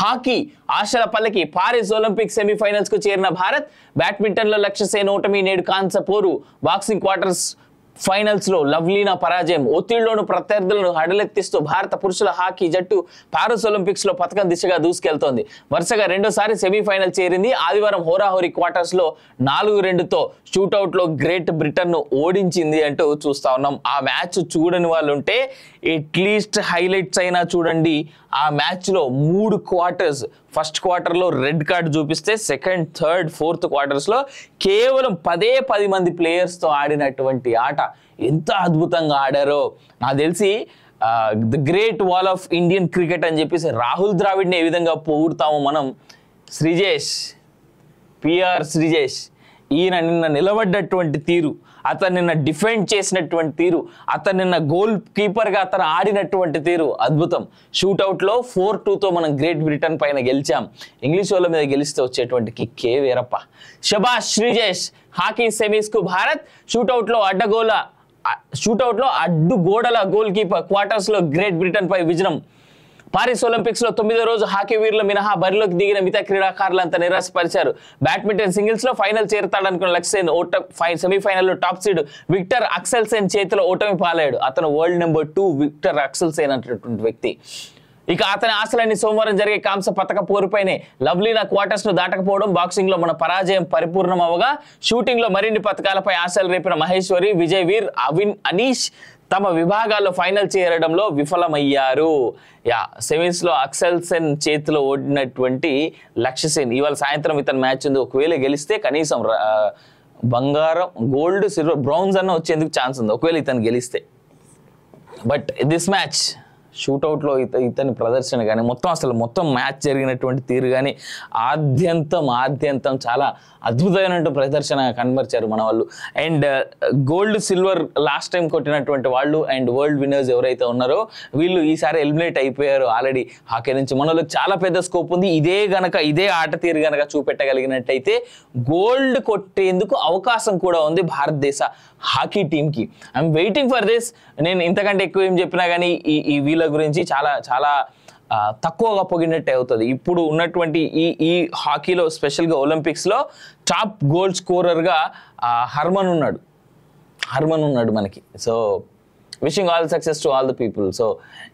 hockey ఆశల పల్లకి Paris Olympic కు చేరిన భారత్ లో లక్ష్యసేన ఓటమి నేడు కాన్సపోరు బాక్సింగ్ క్వార్టర్స్ ఫైనల్స్లో లవ్లీనా పరాజయం ఒత్తిడిలోను ప్రత్యర్థులను హడలెత్తిస్తూ భారత పురుషుల హాకీ జట్టు పారిస్ లో పథకం దిశగా దూసుకెళ్తోంది వరుసగా రెండోసారి సెమీఫైనల్ చేరింది ఆదివారం హోరాహోరీ క్వార్టర్స్లో నాలుగు రెండుతో షూటౌట్లో గ్రేట్ బ్రిటన్ను ఓడించింది అంటూ చూస్తా ఉన్నాం ఆ మ్యాచ్ చూడని వాళ్ళు ఉంటే ఎట్లీస్ట్ హైలైట్స్ అయినా చూడండి ఆ మ్యాచ్లో మూడు క్వార్టర్స్ ఫస్ట్ క్వార్టర్లో రెడ్ కార్డు చూపిస్తే సెకండ్ థర్డ్ ఫోర్త్ క్వార్టర్స్లో కేవలం పదే పది మంది ప్లేయర్స్తో ఆడినటువంటి ఆట ఎంత అద్భుతంగా ఆడారో నాకు తెలిసి the great wall of Indian cricket అని చెప్పేసి రాహుల్ ద్రావిడ్ని ఏ విధంగా పోగుడతామో మనం శ్రీజేష్ పిఆర్ శ్రీజేష్ ఈయన నిన్న నిలబడ్డటువంటి తీరు అతను నిన్న డిఫెండ్ చేసినటువంటి తీరు అతను నిన్న గోల్ కీపర్గా అతను ఆడినటువంటి తీరు అద్భుతం షూట్అవుట్లో ఫోర్ టూతో మనం గ్రేట్ బ్రిటన్ పైన గెలిచాం ఇంగ్లీష్ వాళ్ళ మీద గెలిస్తే వచ్చేటువంటి కిక్కే వేరప్ప శభాష్ శ్రీజేష్ హాకీ సెమీస్కు భారత్ షూట్అవుట్లో అడ్డగోల షూటౌట్లో అడ్డు గోడల గోల్ కీపర్ క్వార్టర్స్లో గ్రేట్ బ్రిటన్ పై విజయం పారిస్ ఒలింపిక్స్లో తొమ్మిదో రోజు హాకీ వీరులు మినహా బరిలోకి దిగిన మిగతా క్రీడాకారులంతా నిరాశపరిచారు బ్యాడ్మింటన్ సింగిల్స్లో ఫైనల్ చేరతాడనుకున్న లక్సేన్ ఓట లో టాప్ సీడ్ విక్టర్ అక్సెల్సేన్ చేతిలో ఓటమి పాలయ్యాడు అతను world number two Viktor Axelsen అనేటువంటి వ్యక్తి ఇక అతని ఆశలన్నీ సోమవారం జరిగే కాంస పతక పోరుపైనే లవ్లీనా క్వార్టర్స్ ను దాటకపోవడం బాక్సింగ్ లో మన పరాజయం పరిపూర్ణం అవగా షూటింగ్ లో మరిన్ని పథకాలపై ఆశలు రేపిన మహేశ్వరి విజయ్ వీర్ అవిన్ అనీష్ తమ విభాగాల్లో ఫైనల్ చేరడంలో విఫలమయ్యారు యా లో అక్సెల్ సెన్ చేతిలో ఓడినటువంటి లక్ష్య సెన్ ఇవాళ సాయంత్రం ఇతని మ్యాచ్ ఉంది ఒకవేళ గెలిస్తే కనీసం బంగారం గోల్డ్ సిల్వర్ బ్రౌన్స్ అన్న వచ్చేందుకు ఛాన్స్ ఉంది ఒకవేళ ఇతను గెలిస్తే బట్ దిస్ మ్యాచ్ షూటౌట్లో ఇత ఇతని ప్రదర్శన కానీ మొత్తం అసలు మొత్తం మ్యాచ్ జరిగినటువంటి తీరు కానీ ఆద్యంతం ఆద్యంతం చాలా అద్భుతమైనటువంటి ప్రదర్శన కనబరిచారు మన వాళ్ళు and gold silver last time కొట్టినటువంటి వాళ్ళు అండ్ వరల్డ్ విన్నర్స్ ఎవరైతే ఉన్నారో వీళ్ళు ఈసారి ఎలిమినేట్ అయిపోయారు ఆల్రెడీ హాకీ నుంచి మనలో చాలా పెద్ద స్కోప్ ఉంది ఇదే గనక ఇదే ఆట తీరు గనక చూపెట్టగలిగినట్టయితే గోల్డ్ కొట్టేందుకు అవకాశం కూడా ఉంది భారతదేశ హాకీ టీంకి ఐఎమ్ వెయిటింగ్ ఫర్ దిస్ నేను ఇంతకంటే ఎక్కువ ఏం చెప్పినా కానీ ఈ వీళ్ళు మూవీల గురించి చాలా చాలా తక్కువగా పొగినట్టే అవుతుంది ఇప్పుడు ఉన్నటువంటి ఈ ఈ హాకీలో స్పెషల్గా ఒలింపిక్స్లో టాప్ గోల్ స్కోరర్గా హర్మన్ ఉన్నాడు హర్మన్ ఉన్నాడు మనకి so wishing all success to all the people so